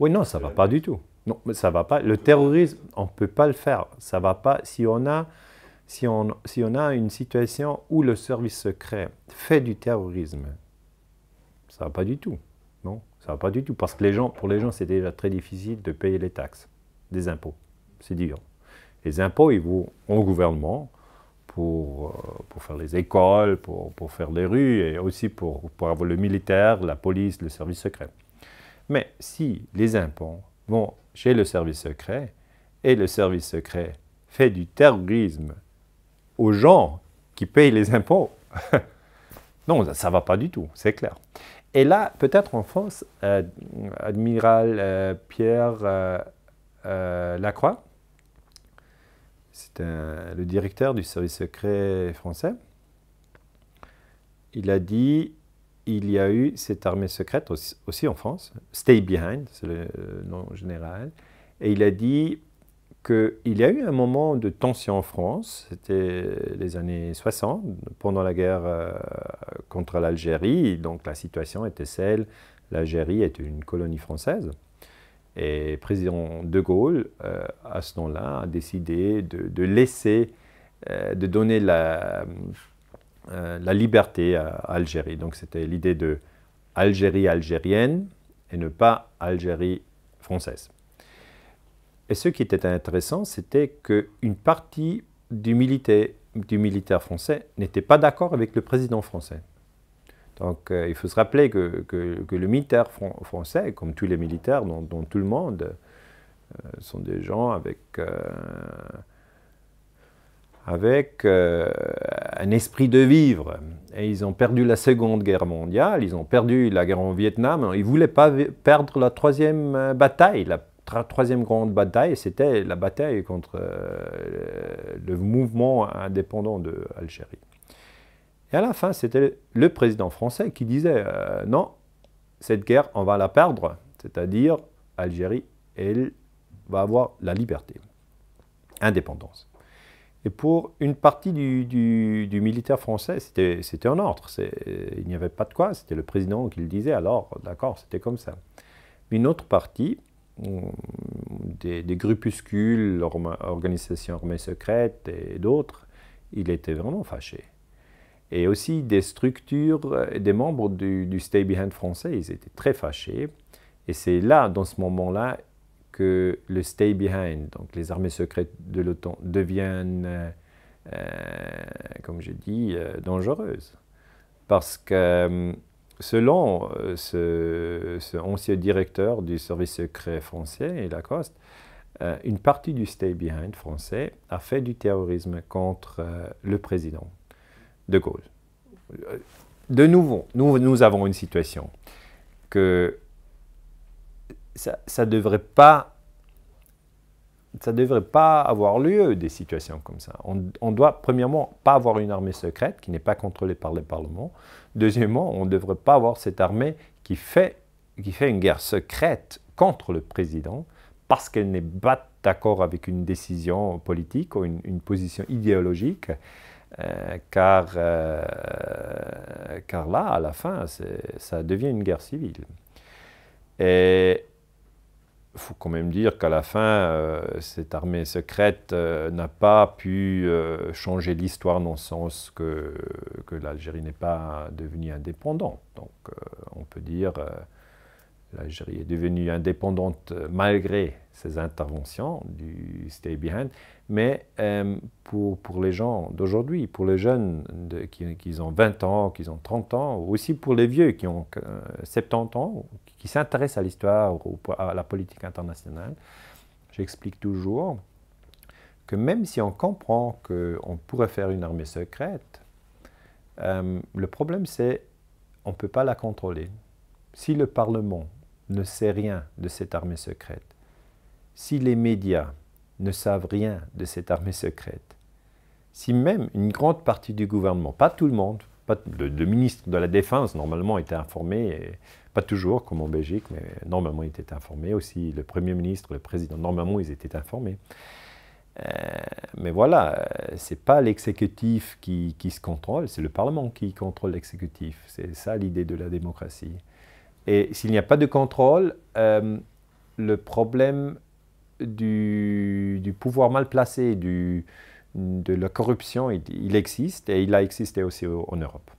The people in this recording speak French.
Oui, non, ça ne va euh, pas du tout. Non, ça va pas. Le terrorisme, on ne peut pas le faire. Ça va pas. Si on, a, si, on, a une situation où le service secret fait du terrorisme, ça va pas du tout. Non, ça va pas du tout. Parce que les gens, pour les gens, c'est déjà très difficile de payer les taxes, des impôts. C'est dur. Les impôts, ils vont au gouvernement pour, euh, faire les écoles, pour, faire les rues, et aussi pour avoir le militaire, la police, le service secret. Mais si les impôts vont chez le service secret et le service secret fait du terrorisme aux gens qui payent les impôts, non, ça ne va pas du tout, c'est clair. Et là, peut-être en France, euh, Admiral euh, Pierre euh, Lacroix, c'est le directeur du service secret français, il a dit il y a eu cette armée secrète aussi, en France, Stay Behind, c'est le euh, nom général, et il a dit qu'il y a eu un moment de tension en France, c'était les années 60, pendant la guerre euh, contre l'Algérie, donc la situation était celle, l'Algérie était une colonie française, et président de Gaulle, euh, à ce moment-là, a décidé de, laisser, de donner la euh, la liberté à Algérie. Donc c'était l'idée de Algérie algérienne et ne pas Algérie française. Et ce qui était intéressant, c'était qu'une partie du militaire, français n'était pas d'accord avec le président français. Donc euh, il faut se rappeler que, le militaire français, comme tous les militaires dans, tout le monde, euh, sont des gens avec, avec un esprit de vivre. Et ils ont perdu la Seconde Guerre mondiale, ils ont perdu la guerre au Vietnam, ils ne voulaient pas perdre la troisième euh, bataille. La troisième grande bataille, c'était la bataille contre euh, le mouvement indépendant de Et à la fin, c'était le président français qui disait euh, non, cette guerre, on va la perdre, c'est-à-dire Algérie, elle va avoir la liberté, indépendance. Et pour une partie du, militaire français, c'était un ordre. Il n'y avait pas de quoi, c'était le président qui le disait, alors d'accord, c'était comme ça. Mais une autre partie, hum, des, groupuscules, organisations armées secrètes et d'autres, il était vraiment fâché. Et aussi des structures, euh, des membres du, du Stay Behind français, ils étaient très fâchés. Et c'est là, dans ce moment-là, que le stay behind, donc les armées secrètes de l'OTAN, deviennent, euh, euh, comme je dis, euh, dangereuses. Parce que selon ce, ce, ancien directeur du service secret français, Lacoste, une partie du stay behind français a fait du terrorisme contre le président de Gaulle. De nouveau, nous, nous avons une situation que ça ne devrait pas ça devrait pas avoir lieu des situations comme ça. On, on, doit, premièrement, pas avoir une armée secrète qui n'est pas contrôlée par le Parlement. Deuxièmement, on ne devrait pas avoir cette armée qui fait, qui fait une guerre secrète contre le président parce qu'elle n'est pas d'accord avec une décision politique ou une, position idéologique. Euh, car, euh, car là, à la fin, ça devient une guerre civile. Et il faut quand même dire qu'à la fin, euh, cette armée secrète euh, n'a pas pu euh, changer l'histoire dans le sens que, que l'Algérie n'est pas devenue indépendante. Donc on peut dire que l'Algérie est devenue indépendante malgré ces interventions du Stay Behind. Mais euh, pour, pour, les gens d'aujourd'hui, pour les jeunes qui, ont 20 ans, qui ont 30 ans, ou aussi pour les vieux qui ont 70 euh, ans, qui, s'intéressent à l'histoire ou à la politique internationale, j'explique toujours que même si on comprend qu'on pourrait faire une armée secrète, euh, le problème c'est on ne peut pas la contrôler. Si le Parlement ne sait rien de cette armée secrète, si les médias ne savent rien de cette armée secrète, si même une grande partie du gouvernement, pas tout le monde, pas le, ministre de la Défense normalement était informé, pas toujours comme en Belgique, mais normalement il était informé, aussi le Premier ministre, le Président, normalement ils étaient informés. Euh, mais voilà, euh, c'est pas l'exécutif qui, qui, se contrôle, c'est le Parlement qui contrôle l'exécutif. C'est ça l'idée de la démocratie. Et s'il n'y a pas de contrôle, euh, le problème du, pouvoir mal placé, de la corruption, il, existe et il a existé aussi en Europe.